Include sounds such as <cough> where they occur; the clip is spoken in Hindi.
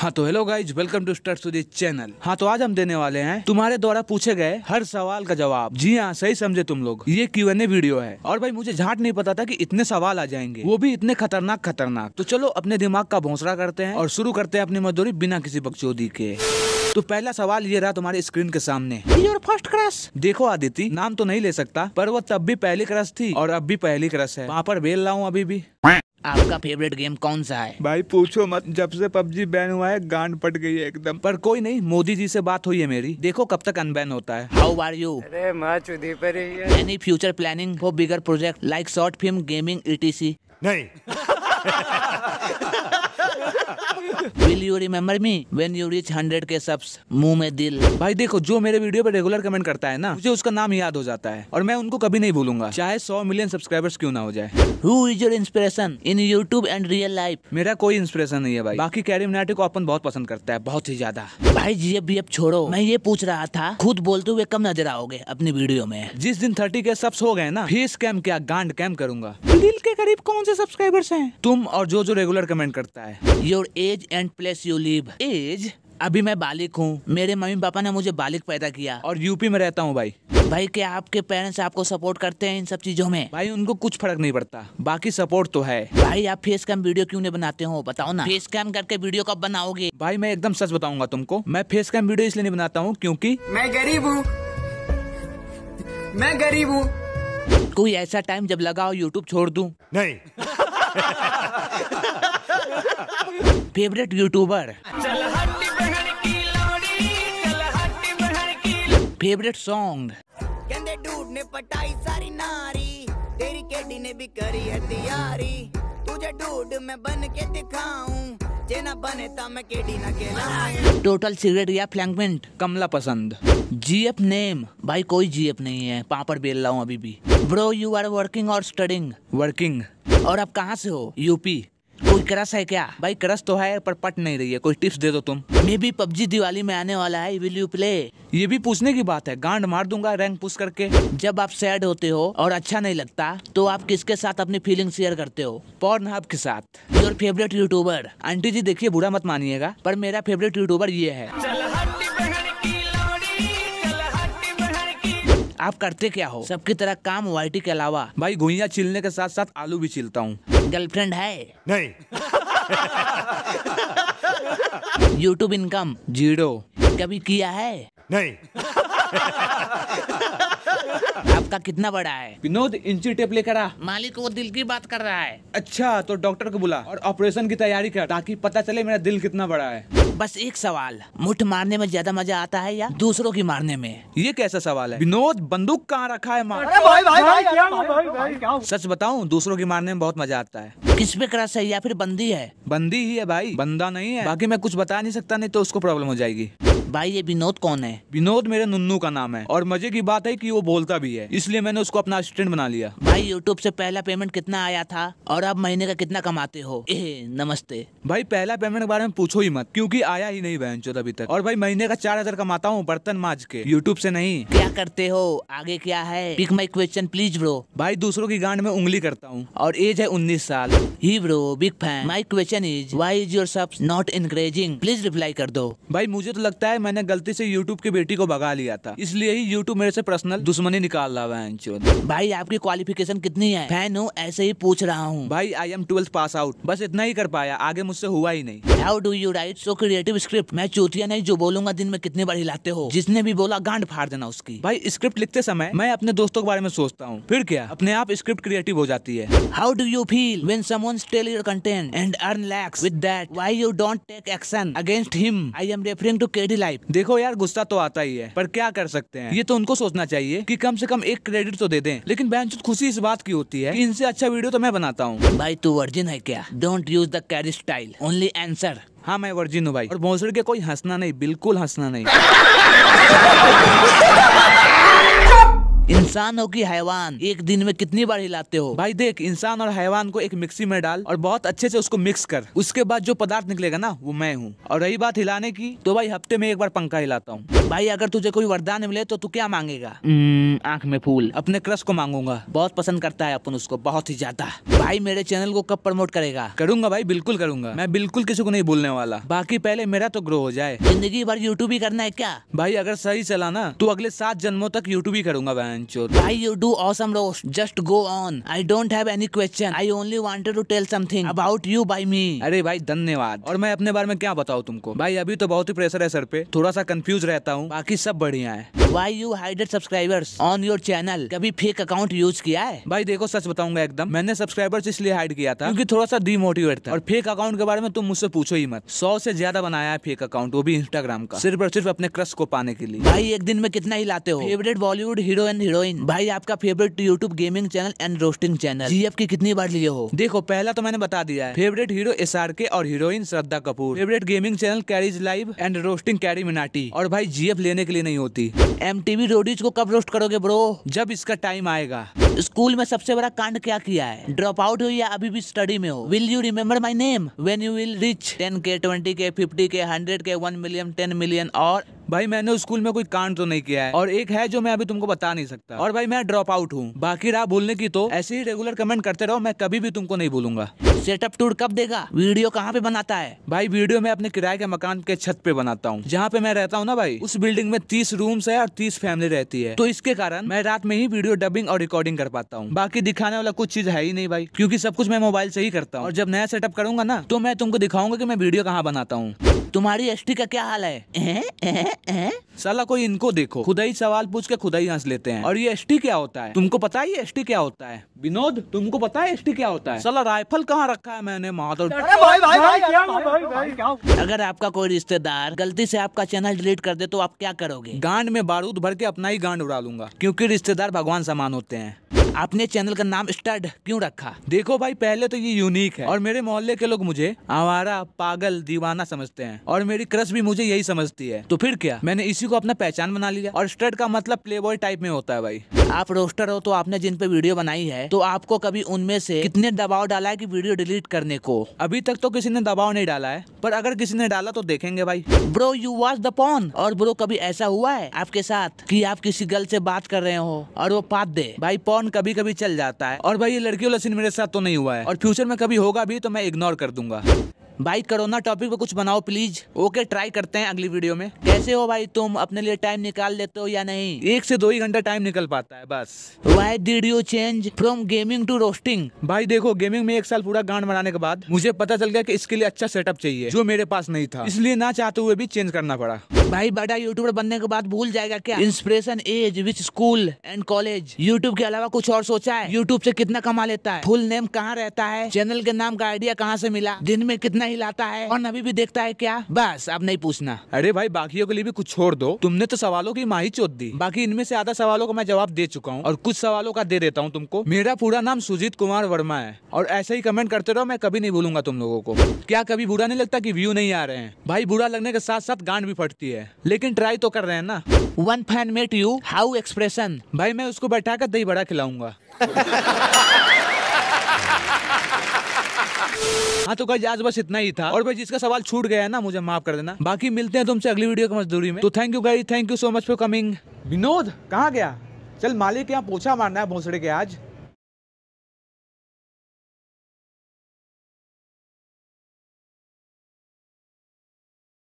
हाँ तो hello guys welcome to start to channel हाँ तो आज हम देने वाले हैं तुम्हारे द्वारा पूछे गए हर सवाल का जवाब जी हाँ सही समझे तुम लोग ये क्यू एन ए वीडियो है और भाई मुझे झाट नहीं पता था कि इतने सवाल आ जाएंगे वो भी इतने खतरनाक खतरनाक तो चलो अपने दिमाग का भोसरा करते हैं और शुरू करते हैं अपनी मजदूरी बिना किसी बकचोदी के तो पहला सवाल ये रहा तुम्हारे स्क्रीन के सामने योर फर्स्ट क्रश देखो आदिति नाम तो नहीं ले सकता पर वो तब भी पहली क्रश थी और अब भी पहली क्रश है वहाँ पर बेल रहा हूँ अभी भी आपका फेवरेट गेम कौन सा है भाई पूछो मत जब से पबजी बैन हुआ है गांड पट गई है एकदम पर कोई नहीं मोदी जी से बात हुई है मेरी देखो कब तक अनबैन होता है हाउ आर यू अरे चुदी पर any future planning for bigger project like short film gaming etc नहीं <laughs> will you remember me when you reach hundred K subs मुंह में दिल भाई देखो जो मेरे वीडियो पे रेगुलर कमेंट करता है ना मुझे उसका नाम याद हो जाता है और मैं उनको कभी नहीं भूलूंगा चाहे सौ मिलियन सब्सक्राइबर्स क्यों ना हो जाए who is your inspiration in YouTube and real life मेरा कोई इंस्पिरेशन नहीं है भाई बाकी कैरिम नाटी को अपन बहुत पसंद करता है बहुत ही ज्यादा भाई जी अब छोड़ो मैं ये पूछ रहा था खुद बोलते हुए कम नजर आओगे अपनी वीडियो में जिस दिन थर्टी के सब्स हो गए ना फेस कैम क्या गांड कैम करूंगा दिल के करीब कौन से सब्सक्राइबर्स हैं तुम और जो जो रेगुलर कमेंट करता है yo your age and place you live age अभी मैं बालिक हूँ मेरे मम्मी पापा ने मुझे बालिक पैदा किया और यूपी में रहता हूँ भाई भाई क्या आपके पेरेंट्स आपको सपोर्ट करते हैं इन सब चीजों में भाई उनको कुछ फर्क नहीं पड़ता बाकी सपोर्ट तो है भाई आप फेस कैम वीडियो क्यों नहीं बनाते हो बताओ ना फेस कैम करके वीडियो कब बनाओगे भाई मैं एकदम सच बताऊंगा तुमको मैं फेस कैम वीडियो इसलिए नहीं बनाता हूँ क्यूँकी मैं गरीब हूँ मैं गरीब हूँ कोई ऐसा टाइम जब लगाओ यूट्यूब छोड़ दूँ नहीं <laughs> फेवरेट यूट्यूबर फेवरेट सॉन्ग ਕਹਿੰਦੇ ਡੂਡ ਨੇ ਪਟਾਈ ਸਾਰੀ ਨਾਰੀ ਤੇਰੀ ਕੇਡੀ ਨੇ ਵੀ ਕਰੀ ਹੈ ਤਿਆਰੀ ਤੁਝੇ ਡੂਡ ਮੈਂ ਬਨ ਕੇ ਦਿਖਾਉਂ ਜੇ ਨਾ ਬਨੇ ਤਾਂ ਮੈਂ ਕੇਡੀ टोटल सिगरेट या फ्लैंकमेंट कमला पसंद जीएफ नेम भाई कोई जीएफ नहीं है पापड़ बेल रहा हूँ अभी भी ब्रो यू आर वर्किंग और स्टडिंग वर्किंग और आप कहाँ से हो यूपी कोई क्रस है क्या भाई क्रस तो है पर पट नहीं रही है कोई टिप्स दे दो तुम मे भी पबजी दिवाली में आने वाला है विल यू प्ले ये भी पूछने की बात है गांड मार दूंगा रैंक पुश करके जब आप सैड होते हो और अच्छा नहीं लगता तो आप किसके साथ अपनी फीलिंग शेयर करते हो पॉर्न हब के साथ your favourite YouTuber aunty ji देखिए बुरा मत मानिएगा पर मेरा फेवरेट यूट्यूबर ये है आप करते क्या हो सबकी तरह काम वाइटी के अलावा भाई गुइया छिलने के साथ साथ आलू भी छिलता हूँ गर्लफ्रेंड है नहीं यूट्यूब इनकम जीरो कभी किया है नहीं <laughs> आपका कितना बड़ा है विनोद इंची टेप लेकर आ मालिक वो दिल की बात कर रहा है अच्छा तो डॉक्टर को बुला और ऑपरेशन की तैयारी कर ताकि पता चले मेरा दिल कितना बड़ा है बस एक सवाल मुठ मारने में ज्यादा मजा आता है या दूसरों की मारने में ये कैसा सवाल है विनोद बंदूक कहाँ रखा है मार भाई भाई भाई सच बताऊँ दूसरों की मारने में बहुत मजा आता है किस पे क्रश है या फिर बंदी है बंदी ही है भाई बंदा नहीं है बाकी मैं कुछ बता नहीं सकता नहीं तो उसको प्रॉब्लम हो जाएगी भाई ये विनोद कौन है विनोद मेरे नुन्नू का नाम है और मजे की बात है कि वो बोलता भी है इसलिए मैंने उसको अपना असिस्टेंट बना लिया भाई यूट्यूब से पहला पेमेंट कितना आया था और आप महीने का कितना कमाते हो ए, नमस्ते भाई पहला पेमेंट के बारे में पूछो ही मत क्यूँकी आया ही नहीं बहन अभी तक और भाई महीने का चार हजार कमाता हूँ बर्तन माज के यूट्यूब से नहीं क्या करते हो आगे क्या है pick my question please bro भाई दूसरों की गांड में उंगली करता हूँ और एज है उन्नीस साल ही bro big fan my question is why is your sub not increasing please reply कर दो भाई मुझे तो लगता है मैंने गलती से यूट्यूब की बेटी को भगा लिया था इसलिए ही यूट्यूब मेरे से पर्सनल दुश्मनी निकाल रहा है भाई आपकी क्वालिफिकेशन कितनी है फैन हूँ ऐसे ही पूछ रहा हूँ भाई I am twelfth pass out बस इतना ही कर पाया आगे मुझसे हुआ ही नहीं how do you write so creative script मैं चूतिया नहीं जो बोलूंगा दिन में कितने बार हिलाते हो जिसने भी बोला गांड फाड़ देना उसकी भाई स्क्रिप्ट लिखते समय मैं अपने दोस्तों के बारे में सोचता हूँ फिर क्या अपने आप स्क्रिप्ट क्रिएटिव हो जाती है how do you feel when someone steal your content and earn lakhs with that you don't take action against him I am referring to KD type देखो यार गुस्सा तो आता ही है पर क्या कर सकते हैं ये तो उनको सोचना चाहिए कि कम से कम एक क्रेडिट तो दे दें लेकिन बैंक खुशी इस बात की होती है कि इनसे अच्छा वीडियो तो मैं बनाता हूँ भाई तू वर्जिन है क्या don't use the carry style only answer हाँ मैं वर्जिन हूँ भाई और भोसड़ के कोई हंसना नहीं बिल्कुल हंसना नहीं <laughs> इंसान हो कि हैवान एक दिन में कितनी बार हिलाते हो भाई देख इंसान और हैवान को एक मिक्सी में डाल और बहुत अच्छे से उसको मिक्स कर उसके बाद जो पदार्थ निकलेगा ना वो मैं हूँ और रही बात हिलाने की तो भाई हफ्ते में एक बार पंखा हिलाता हूँ भाई अगर तुझे कोई वरदान मिले तो तू क्या मांगेगा हम्म, आँख में फूल अपने क्रश को मांगूंगा बहुत पसंद करता है अपन उसको बहुत ही ज्यादा भाई मेरे चैनल को कब प्रमोट करेगा करूंगा भाई बिल्कुल करूंगा मैं बिल्कुल किसी को नहीं बोलने वाला बाकी पहले मेरा तो ग्रो हो जाए जिंदगी भर यूट्यूब ही करना है क्या भाई अगर सही चला ना तो अगले सात जन्मों तक यूट्यूब ही करूंगा बहन sure. Why you do awesome roast? Just go on. I don't have any question. I only wanted to tell something about you by me. अरे भाई धन्यवाद और मैं अपने बारे में क्या बताऊँ तुमको भाई अभी तो बहुत ही प्रेशर है सर पे थोड़ा सा कंफ्यूज रहता हूँ बाकी सब बढ़िया है why you hided subscribers on your channel कभी फेक अकाउंट यूज किया है भाई देखो सच बताऊंगा एकदम मैंने सब्सक्राइबर्स इसलिए हाइड किया था क्योंकि थोड़ा सा डिमोटिवेट था और फेक अकाउंट के बारे में तुम मुझसे पूछो ही मत सौ से ज्यादा बनाया है फेक अकाउंट वो भी इंस्टाग्राम का सिर्फ और सिर्फ अपने क्रश को पाने के लिए भाई एक दिन में कितना ही लाते हो favourite Bollywood hero and heroine भाई आपका favourite YouTube gaming channel and roasting channel GF की कितनी बार लिए हो देखो पहला तो मैंने बता दिया है फेवरेट हीरो एस और heroine Shraddha Kapoor favourite gaming channel Carry's live and roasting Carry Minati और भाई जीएफ लेने के लिए नहीं होती एम टीवी रोडीज को कब रोस्ट करोगे ब्रो जब इसका टाइम आएगा स्कूल में सबसे बड़ा कांड क्या किया है ड्रॉप आउट हो या अभी भी स्टडी में हो will you remember my name when you will reach ten K twenty K fifty K hundred K one million ten million और भाई मैंने स्कूल में कोई कांड तो नहीं किया है और एक है जो मैं अभी तुमको बता नहीं सकता और भाई मैं ड्रॉप आउट हूँ बाकी राह भूलने की तो ऐसे ही रेगुलर कमेंट करते रहो मैं कभी भी तुमको नहीं भूलूंगा सेटअप टूर कब देगा वीडियो कहाँ पे बनाता है भाई वीडियो मैं अपने किराए के मकान के छत पे बनाता हूँ जहाँ पे मैं रहता हूँ ना भाई उस बिल्डिंग में तीस रूम्स है और तीस फैमिली रहती है तो इसके कारण मैं रात में ही वीडियो डबिंग और रिकॉर्डिंग कर पाता हूँ बाकी दिखाने वाला कुछ चीज है ही नहीं भाई क्योंकि सब कुछ मैं मोबाइल से ही करता हूँ और जब नया सेटअप करूंगा ना तो मैं तुमको दिखाऊंगा की मैं वीडियो कहाँ बनाता हूँ तुम्हारी एस का क्या हाल है है साला कोई इनको देखो खुदा ही सवाल पूछ के खुदा ही हंस लेते हैं और ये एस क्या होता है तुमको पता है एस क्या होता है विनोद तुमको पता है एस क्या होता है साला राइफल कहाँ रखा है मैंने माधो अगर आपका कोई रिश्तेदार गलती से आपका चैनल डिलीट कर दे तो आप क्या करोगे गांड में बारूद भर के अपना ही गांड उड़ा लूंगा क्यूँकी रिश्तेदार भगवान समान होते हैं आपने चैनल का नाम स्टड क्यों रखा देखो भाई पहले तो ये यूनिक है और मेरे मोहल्ले के लोग मुझे आवारा पागल दीवाना समझते हैं और मेरी क्रश भी मुझे यही समझती है तो फिर क्या मैंने इसी को अपना पहचान बना लिया और स्टड का मतलब प्ले बॉय टाइप में होता है भाई आप रोस्टर हो तो आपने जिन पे वीडियो बनाई है तो आपको कभी उनमें से कितने दबाव डाला है कि वीडियो डिलीट करने को अभी तक तो किसी ने दबाव नहीं डाला है पर अगर किसी ने डाला तो देखेंगे भाई bro you watch the porn और ब्रो कभी ऐसा हुआ है आपके साथ कि आप किसी गर्ल से बात कर रहे हो और वो पात दे भाई पॉन कभी कभी चल जाता है और भाई ये लड़की वाला सीन मेरे साथ तो नहीं हुआ है और फ्यूचर में कभी होगा भी तो मैं इग्नोर कर दूंगा भाई करो ना टॉपिक पे कुछ बनाओ प्लीज ओके ट्राई करते हैं अगली वीडियो में कैसे हो भाई तुम अपने लिए टाइम निकाल लेते हो या नहीं एक से दो ही घंटा टाइम निकल पाता है बस why did you change from gaming to roasting भाई देखो गेमिंग में एक साल पूरा गांड बनाने के बाद मुझे पता चल गया कि इसके लिए अच्छा सेटअप चाहिए जो मेरे पास नहीं था इसलिए ना चाहते हुए भी चेंज करना पड़ा भाई बड़ा यूट्यूबर बनने के बाद भूल जाएगा क्या inspiration as which school and college YouTube के अलावा कुछ और सोचा है यूट्यूब से कितना कमा लेता है फुल नेम कहाँ रहता है चैनल के नाम का आइडिया कहाँ से मिला दिन में कितना हिलाता है और नबी भी देखता है क्या बस अब नहीं पूछना अरे भाई बाकियों के लिए भी कुछ छोड़ दो तुमने तो सवालों की माही चोत दी बाकी इनमें से आधा सवालों का मैं जवाब दे चुका हूँ और कुछ सवालों का दे देता हूँ तुमको मेरा पूरा नाम सुजीत कुमार वर्मा है और ऐसे ही कमेंट करते रहो मैं कभी नहीं भूलूंगा तुम लोगों को क्या कभी बुरा नहीं लगता की व्यू नहीं आ रहे हैं भाई बुरा लगने के साथ साथ गांड भी फटती है लेकिन ट्राई तो कर रहे हैं ना one fan met you how expression भाई मैं उसको बैठा कर दही बड़ा खिलाऊंगा <laughs> हाँ तो गई आज बस इतना ही था और भाई जिसका सवाल छूट गया है ना मुझे माफ कर देना बाकी मिलते हैं तुमसे अगली वीडियो की मजदूरी में तो थैंक यू गई thank you so much for coming Vinod कहाँ गया चल मालिक यहाँ पोछा मारना है भोसड़े के आज